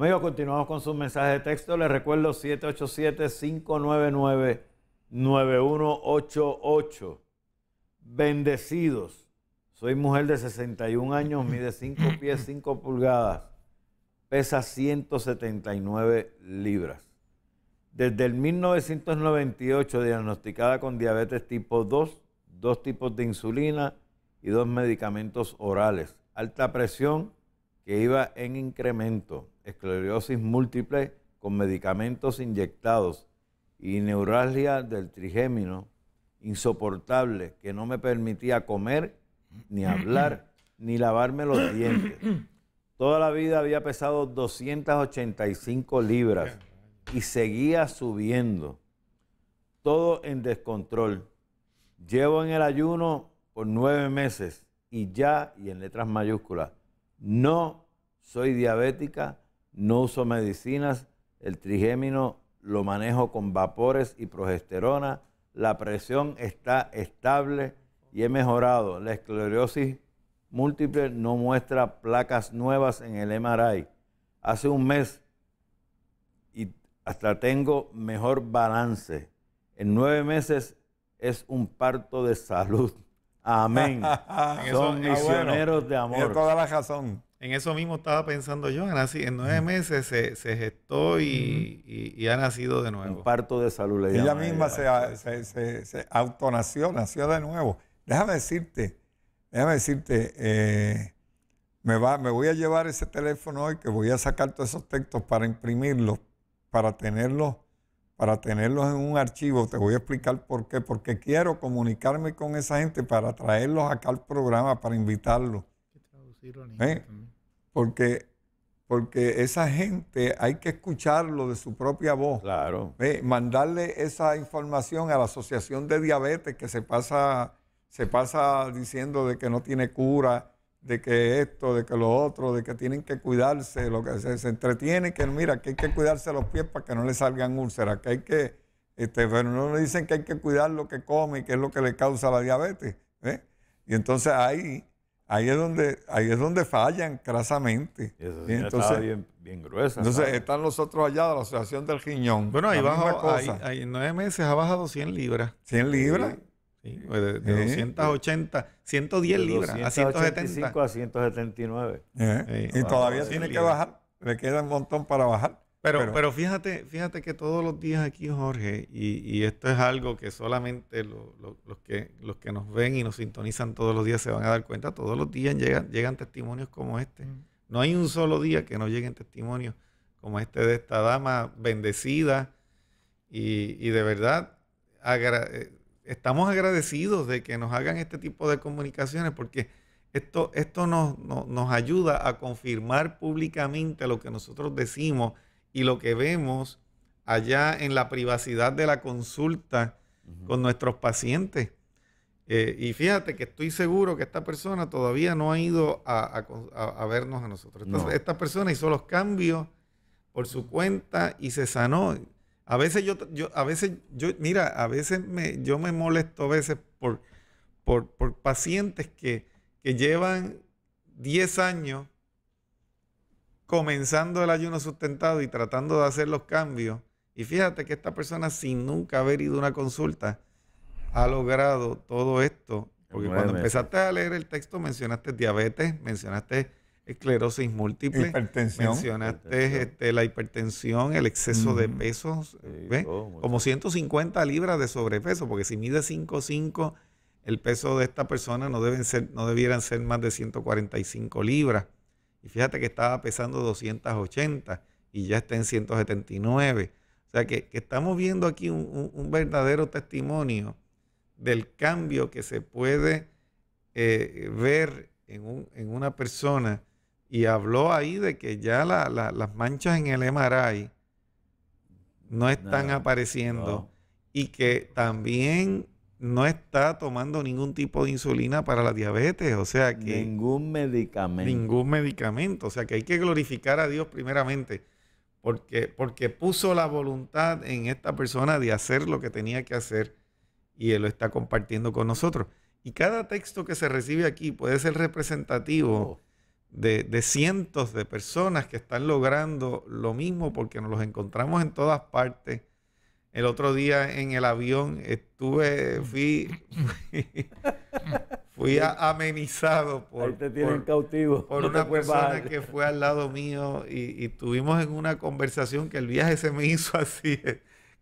Amigos, continuamos con sus mensajes de texto. Les recuerdo 787-599-9188. Bendecidos. Soy mujer de 61 años, mide 5 pies 5 pulgadas, pesa 179 libras. Desde el 1998 diagnosticada con diabetes tipo 2, dos tipos de insulina y dos medicamentos orales. Alta presión, que iba en incremento, esclerosis múltiple con medicamentos inyectados y neuralgia del trigémino insoportable que no me permitía comer, ni hablar, ni lavarme los dientes. Toda la vida había pesado 285 libras y seguía subiendo. Todo en descontrol. Llevo en el ayuno por nueve meses y ya, y en letras mayúsculas, no soy diabética, no uso medicinas, el trigémino lo manejo con vapores y progesterona, la presión está estable y he mejorado. La esclerosis múltiple no muestra placas nuevas en el MRI. Hace un mes y hasta tengo mejor balance. En nueve meses es un parto de salud. Amén. Son ah, misioneros de amor. toda la razón. En eso mismo estaba pensando yo. en nueve mm. meses se, gestó mm. y, ha nacido de nuevo. parto de salud. ella misma Se, se, autonació, nació de nuevo. Déjame decirte, déjame decirte, eh, me, va, me voy a llevar ese teléfono hoy que voy a sacar todos esos textos para imprimirlos, para tenerlos para tenerlos en un archivo. Te voy a explicar por qué. Porque quiero comunicarme con esa gente para traerlos acá al programa, para invitarlos. ¿Eh? Porque, porque esa gente hay que escucharlo de su propia voz. Claro. Mandarle esa información a la Asociación de Diabetes que se pasa, se pasa diciendo de que no tiene cura de que esto, de que lo otro, de que tienen que cuidarse, lo que se, entretiene, que mira, que hay que cuidarse los pies para que no le salgan úlceras, que hay que, este, pero no le dicen que hay que cuidar lo que come, que es lo que le causa la diabetes. ¿eh? Y entonces ahí, ahí es donde, ahí es donde fallan crasamente. eso sí, entonces, bien, gruesa. Entonces están los otros allá la Asociación del Giñón. Bueno, ahí bajó, ahí, ahí en nueve meses ha bajado 100 libras. 100 libras. Pues, de, 280, 110 eh, libras a 175 a 179. y eh, eh, todavía tiene que bajar, le queda un montón para bajar. Pero, pero, fíjate, fíjate que todos los días aquí, Jorge, y, esto es algo que solamente los, que, los que nos ven y nos sintonizan todos los días se van a dar cuenta, todos los días llegan, llegan testimonios como este. Mm. No hay un solo día que no lleguen testimonios como este de esta dama bendecida y, y de verdad agradecida estamos agradecidos de que nos hagan este tipo de comunicaciones porque esto, esto nos, nos, ayuda a confirmar públicamente lo que nosotros decimos y lo que vemos allá en la privacidad de la consulta con nuestros pacientes. Eh, y fíjate que estoy seguro que esta persona todavía no ha ido a, vernos a nosotros. Entonces, Esta persona hizo los cambios por su cuenta y se sanó. A veces yo, a veces yo, mira, a veces me, yo me molesto a veces por, por, pacientes que, llevan 10 años comenzando el ayuno sustentado y tratando de hacer los cambios. Y fíjate que esta persona, sin nunca haber ido a una consulta, ha logrado todo esto. Porque cuando empezaste a leer el texto mencionaste diabetes, mencionaste esclerosis múltiple, hipertensión. mencionaste este, la hipertensión, el exceso de peso, eh, como 150 libras de sobrepeso, porque si mide 5,5, el peso de esta persona no, deben ser, no debieran ser más de 145 libras. Y fíjate que estaba pesando 280 y ya está en 179. O sea que, estamos viendo aquí un, verdadero testimonio del cambio que se puede eh, ver en, en una persona y habló ahí de que ya las manchas en el MRI no están apareciendo y que también no está tomando ningún tipo de insulina para la diabetes, o sea que... Ningún medicamento. Ningún medicamento, o sea que hay que glorificar a Dios primeramente, porque, porque puso la voluntad en esta persona de hacer lo que tenía que hacer y él lo está compartiendo con nosotros. Y cada texto que se recibe aquí puede ser representativo. Oh de, de, cientos de personas que están logrando lo mismo porque nos los encontramos en todas partes. El otro día en el avión estuve, fui, fui, amenizado por, por, por una persona que fue al lado mío y, y tuvimos en una conversación que el viaje se me hizo así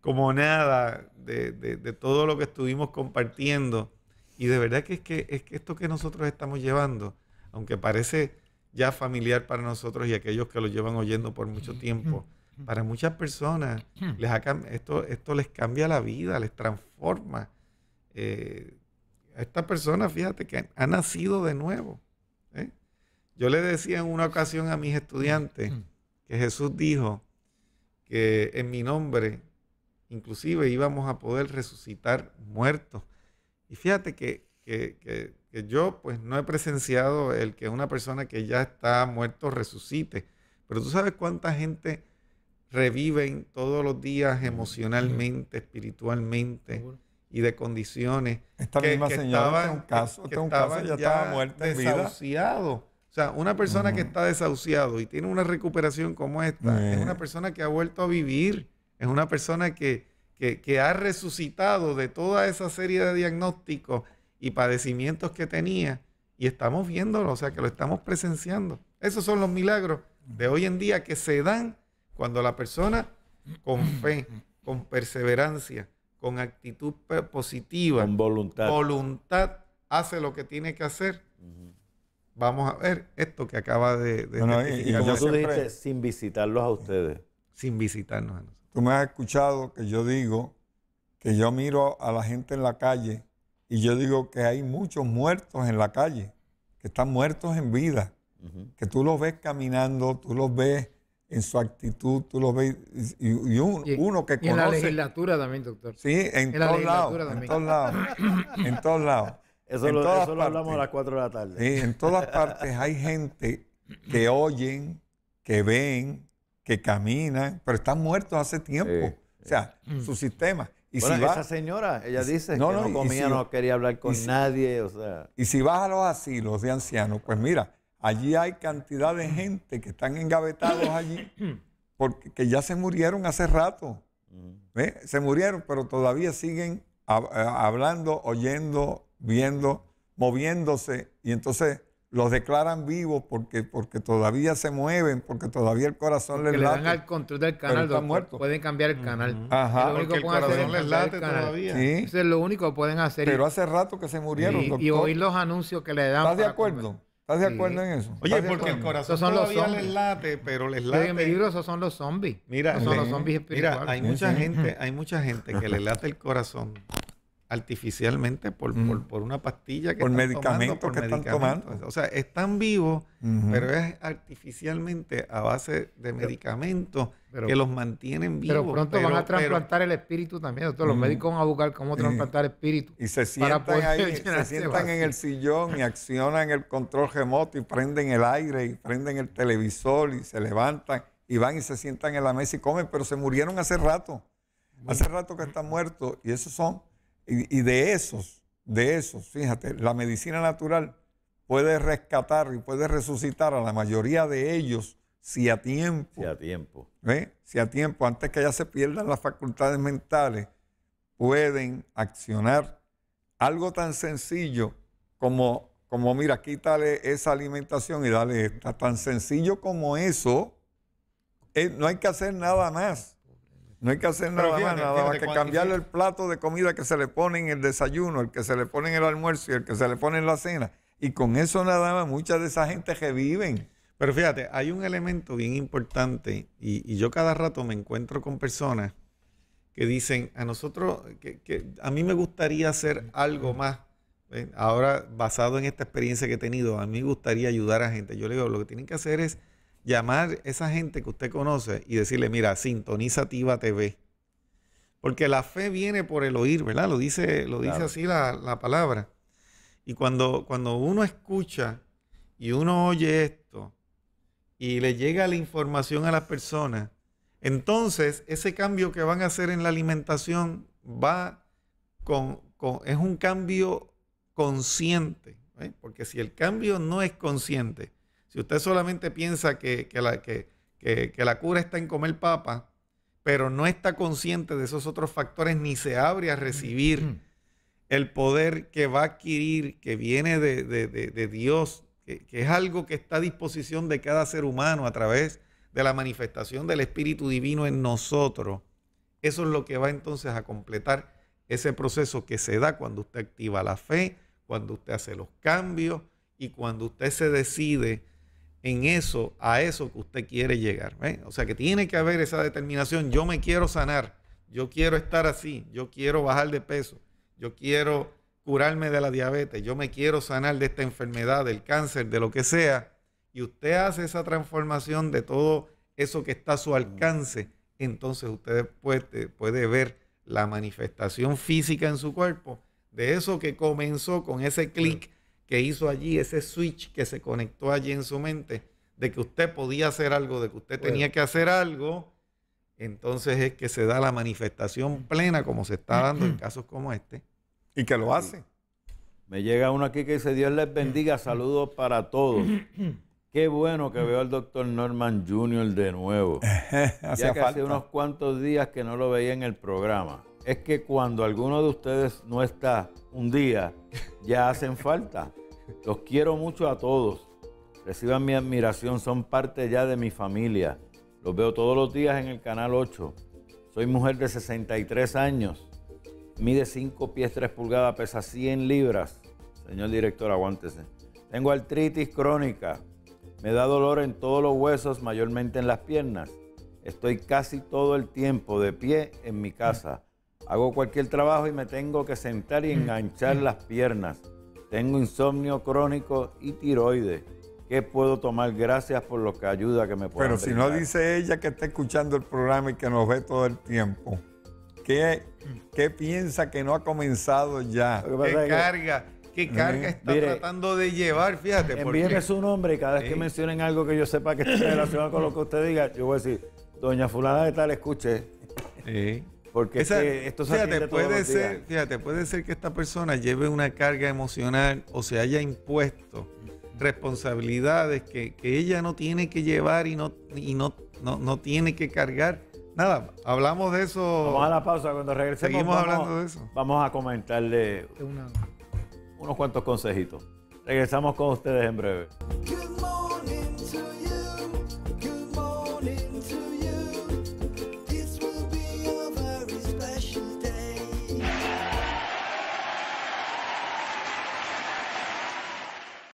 como nada de, de, de, todo lo que estuvimos compartiendo. Y de verdad que es que, es que esto que nosotros estamos llevando, aunque parece ya familiar para nosotros y aquellos que lo llevan oyendo por mucho tiempo. Para muchas personas, hmm. les esto, esto les cambia la vida, les transforma. a eh, esta persona, fíjate que ha, nacido de nuevo. ¿eh? Yo le decía en una ocasión a mis estudiantes hmm. que Jesús dijo que en mi nombre, inclusive, íbamos a poder resucitar muertos. Y fíjate que que yo pues no he presenciado el que una persona que ya está muerto resucite. Pero tú sabes cuánta gente reviven todos los días emocionalmente, espiritualmente y de condiciones. Esta que, misma estaban, un ya, estaba O sea, una persona que está desahuciado y tiene una recuperación como esta, es una eh. persona que ha vuelto a vivir, es una persona que, que ha resucitado de toda esa serie de diagnósticos y padecimientos que tenía y estamos viéndolo, o sea que lo estamos presenciando. Esos son los milagros de hoy en día que se dan cuando la persona con fe, con perseverancia, con actitud positiva, con voluntad, hace lo que tiene que hacer. Vamos a ver esto que acaba de, como tú sin visitarlos a ustedes. Sin visitarnos a nosotros. Tú me has escuchado que yo digo que yo miro a la gente en la calle y yo digo que hay muchos muertos en la calle, que están muertos en vida, que tú los ves caminando, tú los ves en su actitud, tú los ves, y, uno que en la legislatura también, doctor. Sí, en, todos lados, en todos lados, en todos lados. Eso, en lo, hablamos a las 4 de la tarde. en todas partes hay gente que oyen, que ven, que caminan, pero están muertos hace tiempo. o sea, su sistema bueno, esa señora, ella dice no, que no, comía, no quería hablar con nadie, o sea. Y si vas a los asilos de ancianos, pues mira, allí hay cantidad de gente que están engavetados allí porque ya se murieron hace rato. Mm. Se murieron, pero todavía siguen eh, hablando, oyendo, viendo, moviéndose y entonces los declaran vivos porque, porque todavía se mueven, porque todavía el corazón les late. Le dan al control del canal, muertos pueden cambiar el canal. Ajá. Lo único el pueden hacer les late todavía. Eso es lo único que pueden hacer. Pero hace rato que se murieron, Y oír los anuncios que le dan. ¿Estás de acuerdo? ¿Estás de acuerdo en eso? Oye, porque el corazón todavía les late, pero les late. Pero en mi libro esos son los zombies. Mira, son los zombies espirituales. Mira, hay mucha gente, hay mucha gente que le late el corazón artificialmente por, mm. por, una pastilla que por están tomando, que están tomando. O sea, están vivos, pero es artificialmente a base de medicamentos que los mantienen vivos. Pero pronto van a trasplantar el espíritu también. los mm. médicos van a buscar cómo trasplantar el espíritu. Y se sientan, ahí, se sientan en el sillón y accionan el control remoto y prenden el aire y prenden el televisor y se levantan y van y se sientan en la mesa y comen, pero se murieron hace rato. Hace rato que están muertos y esos son y, de esos, de esos, fíjate, la medicina natural puede rescatar y puede resucitar a la mayoría de ellos si a tiempo. Si a tiempo. Si a tiempo, antes que ya se pierdan las facultades mentales, pueden accionar algo tan sencillo como, como mira, quítale esa alimentación y dale esta. Tan sencillo como eso, eh, no hay que hacer nada más. No hay que hacer nada más, nada más que cambiarle el plato de comida que se le pone en el desayuno, el que se le pone en el almuerzo y el que se le pone en la cena. Y con eso nada más, mucha de esa gente reviven. Pero fíjate, hay un elemento bien importante y, yo cada rato me encuentro con personas que dicen, a nosotros, que, a mí me gustaría hacer algo más. Ahora, basado en esta experiencia que he tenido, a mí me gustaría ayudar a gente. Yo le digo, lo que tienen que hacer es llamar esa gente que usted conoce y decirle, mira, sintoniza Tiva TV. Porque la fe viene por el oír, ¿verdad? Lo dice, lo dice así la, palabra. Y cuando, cuando uno escucha y uno oye esto y le llega la información a las personas, entonces ese cambio que van a hacer en la alimentación va con, es un cambio consciente. ¿eh? Porque si el cambio no es consciente, si usted solamente piensa que, la, que, la, cura está en comer papa, pero no está consciente de esos otros factores ni se abre a recibir mm. el poder que va a adquirir, que viene de, de Dios, que, es algo que está a disposición de cada ser humano a través de la manifestación del Espíritu Divino en nosotros. Eso es lo que va entonces a completar ese proceso que se da cuando usted activa la fe, cuando usted hace los cambios y cuando usted se decide en eso, a eso que usted quiere llegar. ¿eh? O sea que tiene que haber esa determinación. Yo me quiero sanar, yo quiero estar así, yo quiero bajar de peso, yo quiero curarme de la diabetes, yo me quiero sanar de esta enfermedad, del cáncer, de lo que sea. Y usted hace esa transformación de todo eso que está a su alcance, entonces usted puede, puede ver la manifestación física en su cuerpo de eso que comenzó con ese clic que hizo allí, ese switch que se conectó allí en su mente, de que usted podía hacer algo, de que usted tenía que hacer algo, entonces es que se da la manifestación plena como se está dando en casos como este. Y que lo hace. Me llega uno aquí que dice, Dios les bendiga, saludos para todos. Qué bueno que veo al doctor Norman Jr. de nuevo. ya hace unos cuantos días que no lo veía en el programa. Es que cuando alguno de ustedes no está un día, ya hacen falta. Los quiero mucho a todos. Reciban mi admiración, son parte ya de mi familia. Los veo todos los días en el canal 8. Soy mujer de 63 años. Mide 5 pies 3 pulgadas, pesa 100 libras. Señor director, aguántese. Tengo artritis crónica, me da dolor en todos los huesos, mayormente en las piernas. Estoy casi todo el tiempo de pie en mi casa. Hago cualquier trabajo y me tengo que sentar y enganchar las piernas. Tengo insomnio crónico y tiroides. ¿Qué puedo tomar? Gracias por lo que ayuda que me pueda. Pero si no dice ella que está escuchando el programa y que nos ve todo el tiempo, ¿qué, qué piensa que no ha comenzado ya? ¿Qué carga? qué eh, carga está tratando de llevar, fíjate. Envíeme porque... su nombre y cada vez que mencionen algo que yo sepa que esté relacionado con lo que usted diga, yo voy a decir, doña fulana de tal, escuche. Porque esto se puede ser, fíjate, puede ser que esta persona lleve una carga emocional o se haya impuesto responsabilidades que, ella no tiene que llevar y no, no, no, tiene que cargar. Nada, hablamos de eso. Vamos a la pausa cuando regresemos. Seguimos hablando de eso. Vamos a comentarle una, unos cuantos consejitos. Regresamos con ustedes en breve.